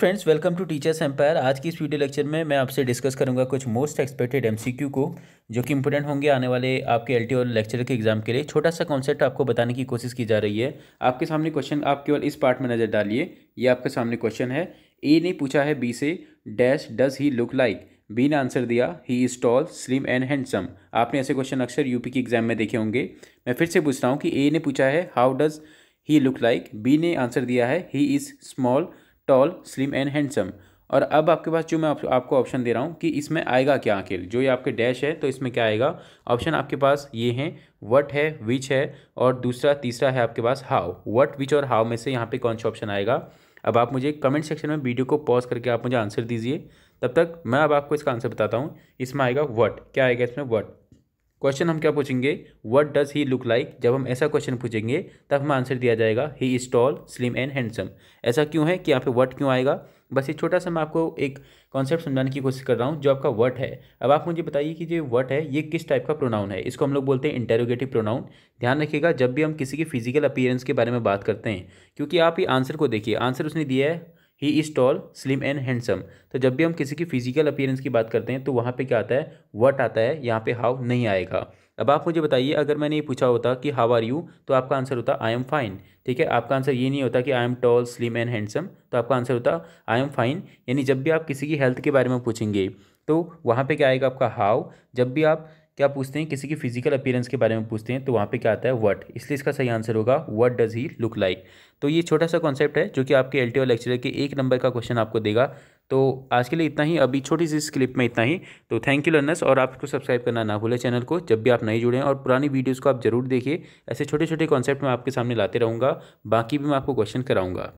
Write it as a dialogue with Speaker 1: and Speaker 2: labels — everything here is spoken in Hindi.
Speaker 1: friends welcome to teachers empire आज की इस वीडियो लेक्चर में मैं आपसे डिस्कस करूंगा कुछ मोस्ट एक्सपेक्टेड एमसीक्यू को जो कि इंपॉर्टेंट होंगे आने वाले आपके एलटी और लेक्चर के एग्जाम के लिए छोटा सा कॉन्सेप्ट आपको बताने की कोशिश की जा रही है आपके सामने क्वेश्चन आप केवल इस पार्ट में नज़र डालिए ये आपके सामने क्वेश्चन है ए ने पूछा है बी से dash does he look like B ने आंसर दिया he is tall slim and handsome आपने ऐसे क्वेश्चन अक्सर यूपी के एग्जाम में देखे होंगे मैं फिर से पूछता हूँ कि ए ने पूछा है how does he look like B ने आंसर दिया है he is small tall slim and handsome और अब आपके पास जो मैं आप, आपको ऑप्शन दे रहा हूँ कि इसमें आएगा क्या आखिर जो ये आपके डैश है तो इसमें क्या आएगा ऑप्शन आपके पास ये हैं वट है विच है और दूसरा तीसरा है आपके पास हाउ वट विच और हाउ में से यहाँ पे कौन सा ऑप्शन आएगा अब आप मुझे कमेंट सेक्शन में वीडियो को पॉज करके आप मुझे आंसर दीजिए तब तक मैं अब आपको इसका आंसर बताता हूँ इसमें आएगा वट क्या आएगा इसमें वट क्वेश्चन हम क्या पूछेंगे what does he look like जब हम ऐसा क्वेश्चन पूछेंगे तब हमें आंसर दिया जाएगा he is tall slim and handsome ऐसा क्यों है कि यहाँ पे व्हाट क्यों आएगा बस ये छोटा सा मैं आपको एक कॉन्सेप्ट समझाने की कोशिश कर रहा हूँ जो आपका वट है अब आप मुझे बताइए कि जो वट है ये किस टाइप का प्रोनाउन है इसको हम लोग बोलते हैं इंटेरोगेटिव प्रोनाउन ध्यान रखिएगा जब भी हम किसी के फिजिकल अपीयरेंस के बारे में बात करते हैं क्योंकि आप ये आंसर को देखिए आंसर उसने दिया है he is tall slim and handsome तो जब भी हम किसी की फिजिकल अपीयरेंस की बात करते हैं तो वहाँ पे क्या आता है वट आता है यहाँ पे हाउ नहीं आएगा अब आप मुझे बताइए अगर मैंने ये पूछा होता कि हाउ आर यू तो आपका आंसर होता आई एम फाइन ठीक है आपका आंसर ये नहीं होता कि I am tall slim and handsome तो आपका आंसर होता आई एम फाइन यानी जब भी आप किसी की हेल्थ के बारे में पूछेंगे तो वहाँ पे क्या आएगा आपका हाउ जब भी आप क्या पूछते हैं किसी की फिजिकल अपीयरेंस के बारे में पूछते हैं तो वहाँ पे क्या आता है वट इसलिए इसका सही आंसर होगा what does he look like तो ये छोटा सा कॉन्सेप्ट है जो कि आपके एल लेक्चर के एक नंबर का क्वेश्चन आपको देगा तो आज के लिए इतना ही अभी छोटी सी इस क्लिप में इतना ही तो थैंक यू लर्नर्स और आपको सब्सक्राइब करना ना भूलें चैनल को जब भी आप नए जुड़े हैं और पुरानी वीडियोज़ को आप जरूर देखिए ऐसे छोटे छोटे कॉन्सेप्ट मैं आपके सामने लाते रहूँगा बाकी भी मैं आपको क्वेश्चन कराऊँगा